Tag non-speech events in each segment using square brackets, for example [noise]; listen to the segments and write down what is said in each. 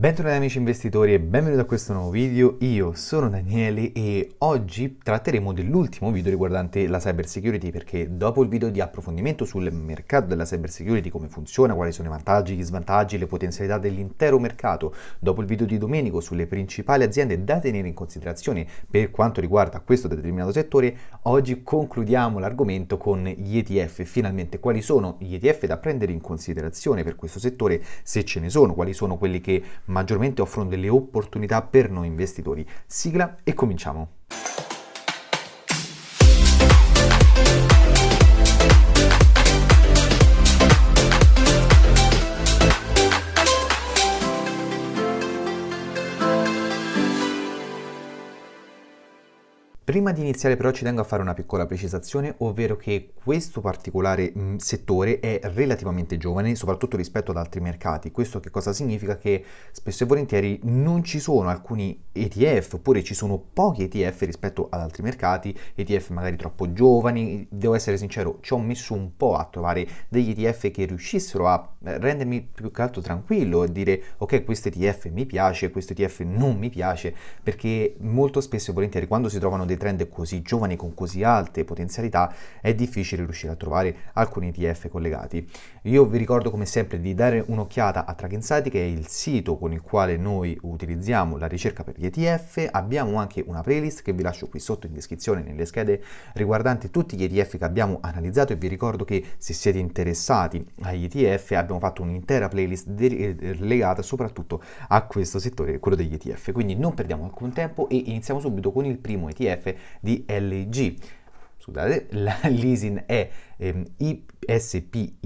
Bentornati amici investitori e benvenuti a questo nuovo video, io sono Daniele e oggi tratteremo dell'ultimo video riguardante la cyber security perché dopo il video di approfondimento sul mercato della cyber security, come funziona, quali sono i vantaggi, gli svantaggi, le potenzialità dell'intero mercato, dopo il video di Domenico sulle principali aziende da tenere in considerazione per quanto riguarda questo determinato settore, oggi concludiamo l'argomento con gli ETF, finalmente quali sono gli ETF da prendere in considerazione per questo settore, se ce ne sono, quali sono quelli che maggiormente offrono delle opportunità per noi investitori. Sigla e cominciamo! Prima di iniziare però ci tengo a fare una piccola precisazione, ovvero che questo particolare mh, mm, settore è relativamente giovane, soprattutto rispetto ad altri mercati. Questo che cosa significa? Che spesso e volentieri non ci sono alcuni ETF, oppure ci sono pochi ETF rispetto ad altri mercati, ETF magari troppo giovani. Devo essere sincero, ci ho messo un po' a trovare degli ETF che riuscissero a eh, rendermi più che altro tranquillo e dire ok questo ETF mi piace, questo ETF non mi piace, perché molto spesso e volentieri quando si trovano dei trend così giovani con così alte potenzialità è difficile riuscire a trovare alcuni ETF collegati. Io vi ricordo come sempre di dare un'occhiata a Track Insight che è il sito con il quale noi utilizziamo la ricerca per gli ETF, abbiamo anche una playlist che vi lascio qui sotto in descrizione nelle schede riguardanti tutti gli ETF che abbiamo analizzato e vi ricordo che se siete interessati agli ETF abbiamo fatto un'intera playlist eh, legata soprattutto a questo settore, quello degli ETF. Quindi non perdiamo alcun tempo e iniziamo subito con il primo ETF parte di LG. Scusate, l'ISIN [laughs] è ehm, ISPY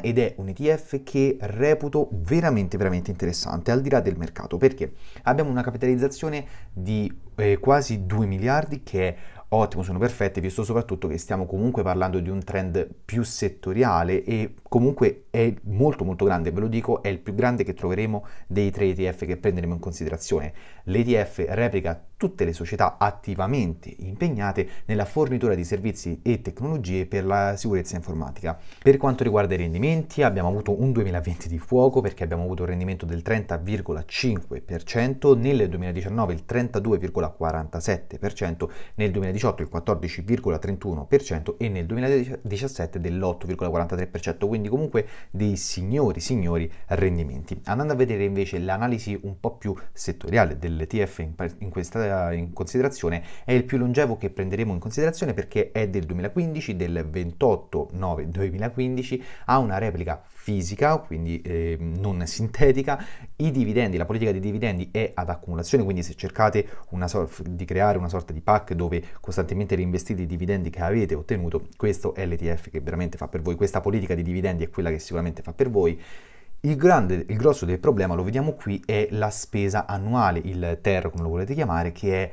ed è un ETF che reputo veramente veramente interessante al di là del mercato perché abbiamo una capitalizzazione di eh, quasi 2 miliardi che è ottimo, sono perfette, visto soprattutto che stiamo comunque parlando di un trend più settoriale e comunque è molto molto grande, ve lo dico, è il più grande che troveremo dei tre ETF che prenderemo in considerazione. L'ETF replica tutte le società attivamente impegnate nella fornitura di servizi e tecnologie per la sicurezza informatica. Per quanto riguarda i rendimenti, abbiamo avuto un 2020 di fuoco perché abbiamo avuto un rendimento del 30,5%, nel 2019 il 32,47%, nel 2018 il 14,31% e nel 2017 dell'8,43%, quindi comunque dei signori, signori rendimenti. Andando a vedere invece l'analisi un po' più settoriale dell'ETF in, in, questa in considerazione, è il più longevo che prenderemo in considerazione perché è del 2015, del 28 9 2015, ha una replica fisica, quindi eh, non sintetica, i dividendi, la politica dei dividendi è ad accumulazione, quindi se cercate sor- di creare una sorta di pack dove costantemente reinvestite i dividendi che avete ottenuto, questo è l'ETF che veramente fa per voi, questa politica dei dividendi è quella che sicuramente fa per voi. Il, grande, il grosso del problema, lo vediamo qui, è la spesa annuale, il TER come lo volete chiamare, che è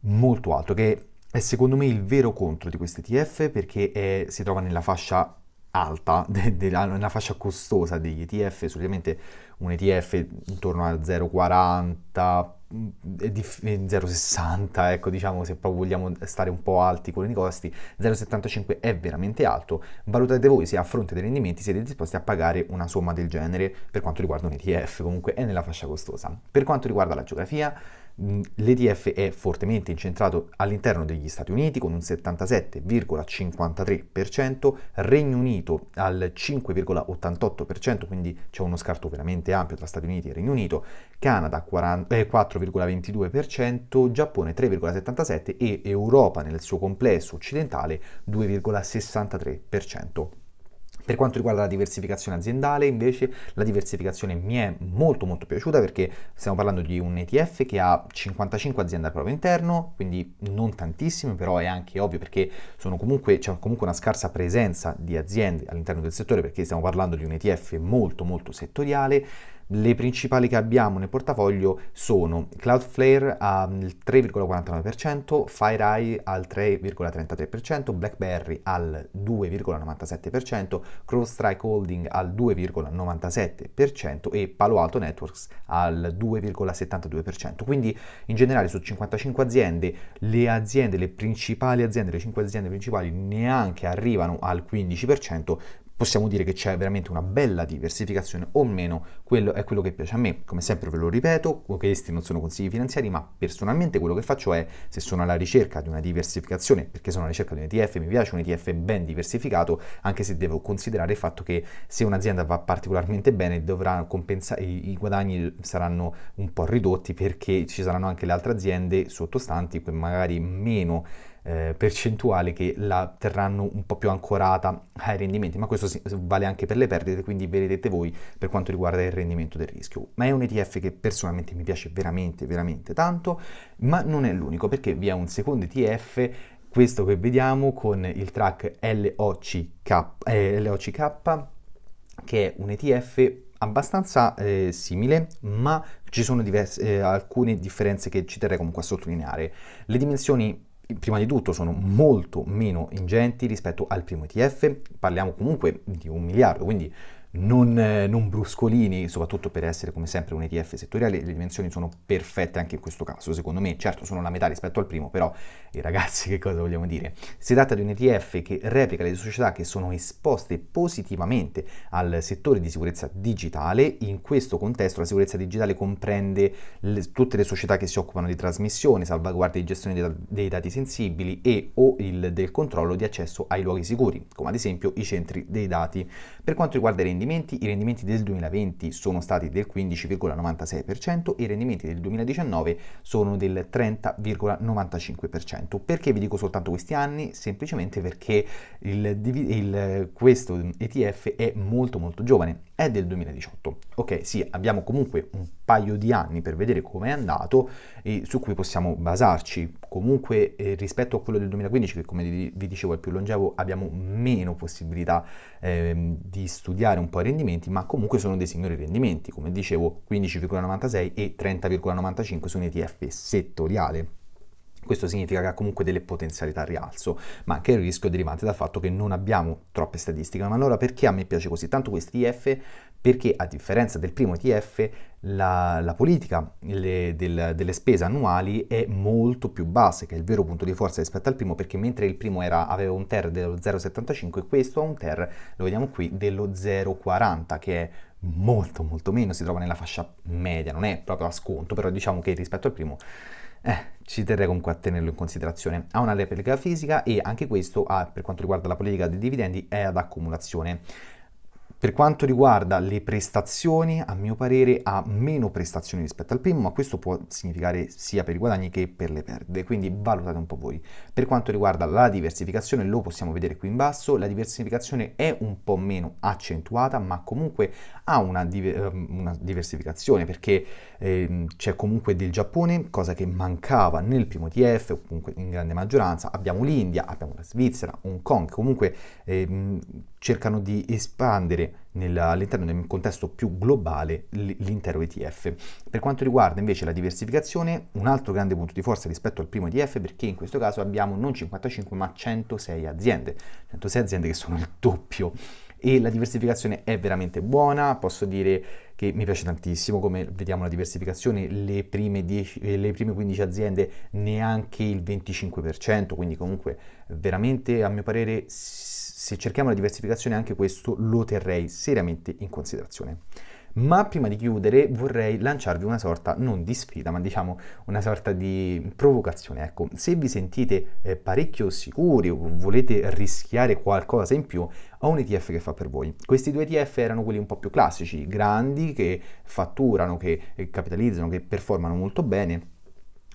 molto alto, che è secondo me il vero contro di questo ETF perché è, si trova nella fascia alta, [laughs] de, de, una fascia costosa degli ETF, solitamente un ETF intorno a 0,40, 0,60, mm, eh, ecco diciamo se proprio vogliamo stare un po' alti con i costi, 0,75 è veramente alto, valutate voi se a fronte dei rendimenti siete disposti a pagare una somma del genere per quanto riguarda un ETF, comunque è nella fascia costosa. Per quanto riguarda la geografia, l'ETF è fortemente incentrato all'interno degli Stati Uniti con un 77,53%, Regno Unito al 5,88%, quindi c'è uno scarto veramente ampio tra Stati Uniti e Regno Unito, Canada 4,22%, eh, Giappone 3,77% e Europa nel suo complesso occidentale 2,63%. Per quanto riguarda la diversificazione aziendale, invece, la diversificazione mi è molto molto piaciuta perché stiamo parlando di un ETF che ha 55 aziende al proprio interno, quindi non tantissime, però è anche ovvio perché comunque, c'è comunque una scarsa presenza di aziende all'interno del settore perché stiamo parlando di un ETF molto molto settoriale le principali che abbiamo nel portafoglio sono Cloudflare al 3,49%, FireEye al 3,33%, BlackBerry al 2,97%, CrowdStrike Holding al 2,97% e Palo Alto Networks al 2,72%. Quindi in generale su 55 aziende, le aziende, le principali aziende, le 5 aziende principali neanche arrivano al 15%, possiamo dire che c'è veramente una bella diversificazione, o meno quello è quello che piace a me. Come sempre ve lo ripeto, questi non sono consigli finanziari, ma personalmente quello che faccio è, se sono alla ricerca di una diversificazione, perché sono alla ricerca di un ETF, mi piace un ETF ben diversificato, anche se devo considerare il fatto che se un'azienda va particolarmente bene, dovrà compensare, i guadagni saranno un po' ridotti perché ci saranno anche le altre aziende sottostanti, magari meno eh, percentuale che la terranno un po' più ancorata ai rendimenti, ma questo vale anche per le perdite, quindi vedete voi per quanto riguarda il rendimento del rischio. Ma è un ETF che personalmente mi piace veramente, veramente tanto, ma non è l'unico perché vi è un secondo ETF questo che vediamo con il track LOCK, eh, LOCK che è un ETF abbastanza eh, simile, ma ci sono diverse, eh, alcune differenze che ci terrei comunque a sottolineare. Le dimensioni prima di tutto sono molto meno ingenti rispetto al primo ETF, parliamo comunque di un miliardo, quindi non, eh, non, bruscolini, soprattutto per essere come sempre un ETF settoriale, le dimensioni sono perfette anche in questo caso, secondo me, certo sono la metà rispetto al primo, però eh, ragazzi [laughs] che cosa vogliamo dire? Si tratta di un ETF che replica le società che sono esposte positivamente al settore di sicurezza digitale, in questo contesto la sicurezza digitale comprende le, tutte le società che si occupano di trasmissione, salvaguardia e gestione dei, dei dati sensibili e o il, del controllo di accesso ai luoghi sicuri, come ad esempio i centri dei dati. Per quanto riguarda le rendimenti, rendimenti, i rendimenti del 2020 sono stati del 15,96% e i rendimenti del 2019 sono del 30,95%. Perché vi dico soltanto questi anni? Semplicemente perché il, il, questo ETF è molto molto giovane è del 2018. Ok, sì, abbiamo comunque un paio di anni per vedere come è andato e su cui possiamo basarci. Comunque eh, rispetto a quello del 2015, che come vi dicevo è più longevo, abbiamo meno possibilità eh, di studiare un po' i rendimenti, ma comunque sono dei signori rendimenti, come dicevo 15,96 e 30,95 su un ETF settoriale. Questo significa che ha comunque delle potenzialità a rialzo, ma anche il rischio derivante dal fatto che non abbiamo troppe statistiche. Ma allora perché a me piace così tanto questo ETF? Perché a differenza del primo ETF, la, la politica le, del, delle spese annuali è molto più bassa, che è il vero punto di forza rispetto al primo, perché mentre il primo era, aveva un TER dello 0,75, questo ha un TER, lo vediamo qui, dello 0,40, che è molto molto meno, si trova nella fascia media, non è proprio a sconto, però diciamo che rispetto al primo eh, ci terrei comunque a tenerlo in considerazione. Ha una replica fisica e anche questo, ha, ah, per quanto riguarda la politica dei dividendi, è ad accumulazione. Per quanto riguarda le prestazioni, a mio parere ha meno prestazioni rispetto al primo, ma questo può significare sia per i guadagni che per le perdite, quindi valutate un po' voi. Per quanto riguarda la diversificazione, lo possiamo vedere qui in basso, la diversificazione è un po' meno accentuata, ma comunque ha una, diver- ehm, una diversificazione perché eh, c'è comunque del Giappone, cosa che mancava nel primo TF, o comunque in grande maggioranza, abbiamo l'India, abbiamo la Svizzera, Hong Kong, comunque eh, cercano di espandere all'interno del contesto più globale l'intero ETF. Per quanto riguarda invece la diversificazione, un altro grande punto di forza rispetto al primo ETF perché in questo caso abbiamo non 55 ma 106 aziende, 106 aziende che sono il doppio e la diversificazione è veramente buona, posso dire che mi piace tantissimo come vediamo la diversificazione, le prime, 10, eh, le prime 15 aziende neanche il 25%, quindi comunque veramente a mio parere se cerchiamo la diversificazione anche questo lo terrei seriamente in considerazione. Ma prima di chiudere vorrei lanciarvi una sorta, non di sfida, ma diciamo una sorta di provocazione. Ecco, se vi sentite eh, parecchio sicuri o volete rischiare qualcosa in più, ho un ETF che fa per voi. Questi due ETF erano quelli un po' più classici, grandi, che fatturano, che eh, capitalizzano, che performano molto bene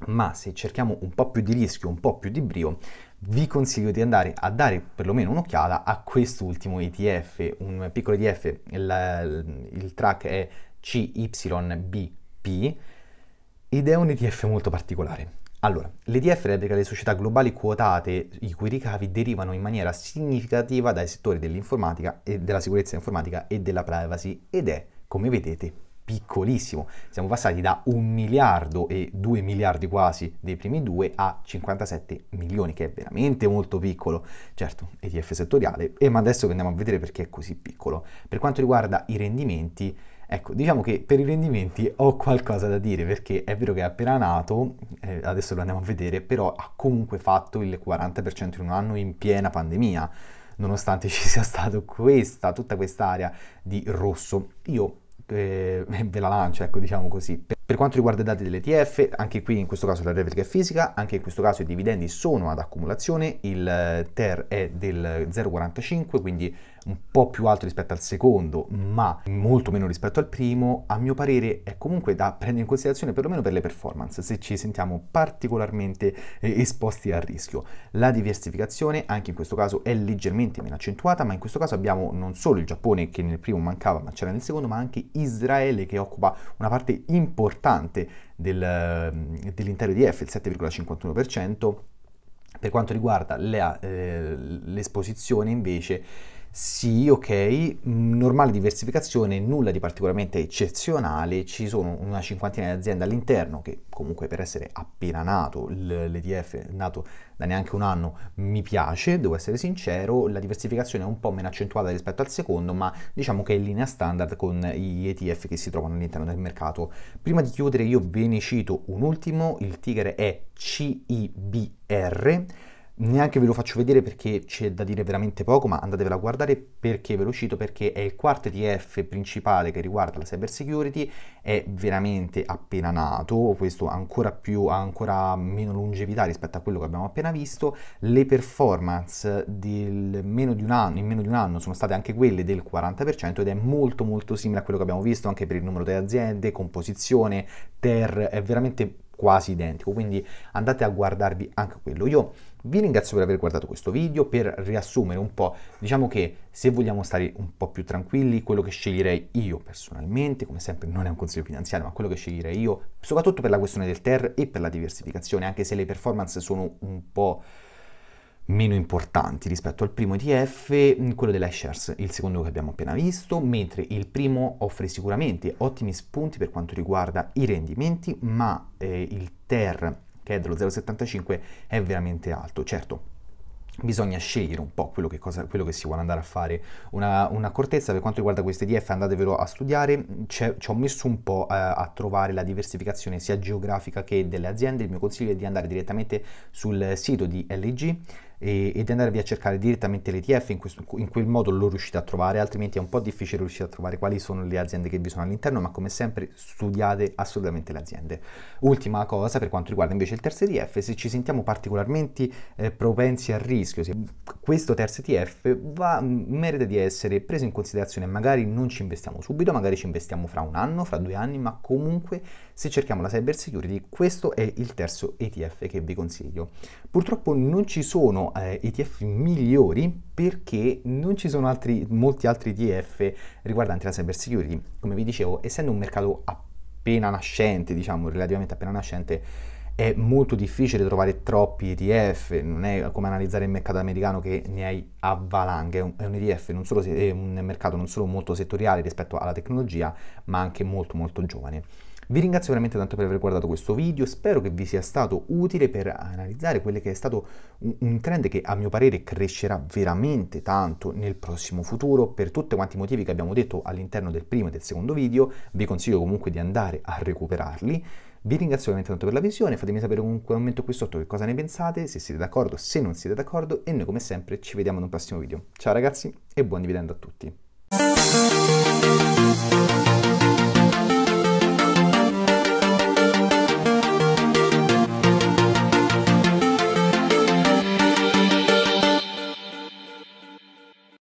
ma se cerchiamo un po' più di rischio, un po' più di brio, vi consiglio di andare a dare perlomeno un'occhiata a quest'ultimo ETF, un piccolo ETF, il, il track è CYBP ed è un ETF molto particolare. Allora, l'ETF replica le società globali quotate i cui ricavi derivano in maniera significativa dai settori dell'informatica e della sicurezza informatica e della privacy ed è, come vedete, piccolissimo. Siamo passati da 1 miliardo e 2 miliardi quasi dei primi due a 57 milioni, che è veramente molto piccolo. Certo, ETF settoriale, e eh, ma adesso andiamo a vedere perché è così piccolo. Per quanto riguarda i rendimenti, Ecco, diciamo che per i rendimenti ho qualcosa da dire perché è vero che è appena nato, eh, adesso lo andiamo a vedere, però ha comunque fatto il 40% in un anno in piena pandemia, nonostante [laughs] ci sia stata questa, tutta quest'area di rosso. Io eh, [laughs] ve la lancio, ecco, diciamo così. Per quanto riguarda i dati dell'ETF, anche qui in questo caso la replica è fisica, anche in questo caso i dividendi sono ad accumulazione, il eh, TER è del 0,45, quindi un po' più alto rispetto al secondo, ma molto meno rispetto al primo, a mio parere è comunque da prendere in considerazione perlomeno per le performance, se ci sentiamo particolarmente eh, esposti al rischio. La diversificazione anche in questo caso è leggermente meno accentuata, ma in questo caso abbiamo non solo il Giappone che nel primo mancava ma c'era nel secondo, ma anche Israele che occupa una parte importante importante del, eh, dell'intero IDF, il 7,51%, per quanto riguarda la, eh, l'esposizione invece sì, ok, mm, normale diversificazione, nulla di particolarmente eccezionale, ci sono una cinquantina di aziende all'interno che comunque per essere appena nato l'EDF, nato da neanche un anno, mi piace, devo essere sincero, la diversificazione è un po' meno accentuata rispetto al secondo, ma diciamo che è in linea standard con gli ETF che si trovano all'interno del mercato. Prima di chiudere io ve ne cito un ultimo, il ticker è CIBR neanche ve lo faccio vedere perché c'è da dire veramente poco, ma andatevela a guardare perché ve lo cito, perché è il quarto ETF principale che riguarda la cyber security, è veramente appena nato, questo ancora più, ha ancora meno longevità rispetto a quello che abbiamo appena visto, le performance meno anno, in meno di un anno sono state anche quelle del 40% ed è molto molto simile a quello che abbiamo visto anche per il numero delle aziende, composizione, TER, è veramente quasi identico, quindi andate a guardarvi anche quello. Io vi ringrazio per aver guardato questo video, per riassumere un po', diciamo che se vogliamo stare un po' più tranquilli, quello che sceglierei io personalmente, come sempre non è un consiglio finanziario, ma quello che sceglierei io, soprattutto per la questione del TER e per la diversificazione, anche se le performance sono un po' meno importanti rispetto al primo ETF, mm, quello dell'iShares, il secondo che abbiamo appena visto, mentre il primo offre sicuramente ottimi spunti per quanto riguarda i rendimenti, ma eh, il TER che è dello 0,75 è veramente alto. Certo, bisogna scegliere un po' quello che, cosa, quello che, si vuole andare a fare. Una, un'accortezza per quanto riguarda questi DF, andatevelo a studiare, ci ho messo un po' a, eh, a, trovare la diversificazione sia geografica che delle aziende, il mio consiglio è di andare direttamente sul sito di LG e, ed andarvi a cercare direttamente l'ETF, in, questo, in quel modo lo riuscite a trovare, altrimenti è un po' difficile riuscire a trovare quali sono le aziende che vi sono all'interno, ma come sempre studiate assolutamente le aziende. Ultima cosa per quanto riguarda invece il terzo ETF, se ci sentiamo particolarmente eh, propensi al rischio, questo terzo ETF va, mm, merita di essere preso in considerazione, magari non ci investiamo subito, magari ci investiamo fra un anno, fra due anni, ma comunque se cerchiamo la cyber security questo è il terzo ETF che vi consiglio. Purtroppo non ci sono eh, ETF migliori perché non ci sono altri, molti altri ETF riguardanti la cyber security. Come vi dicevo, essendo un mercato appena nascente, diciamo relativamente appena nascente, è molto difficile trovare troppi ETF, non è come analizzare il mercato americano che ne hai a valanghe, è, è un ETF, non solo, è un mercato non solo molto settoriale rispetto alla tecnologia, ma anche molto molto giovane. Vi ringrazio veramente tanto per aver guardato questo video, spero che vi sia stato utile per analizzare quello che è stato un trend che a mio parere crescerà veramente tanto nel prossimo futuro per tutti quanti i motivi che abbiamo detto all'interno del primo e del secondo video, vi consiglio comunque di andare a recuperarli. Vi ringrazio veramente tanto per la visione, fatemi sapere con un commento qui sotto che cosa ne pensate, se siete d'accordo, se non siete d'accordo e noi come sempre ci vediamo in un prossimo video. Ciao ragazzi e buon dividendo a tutti!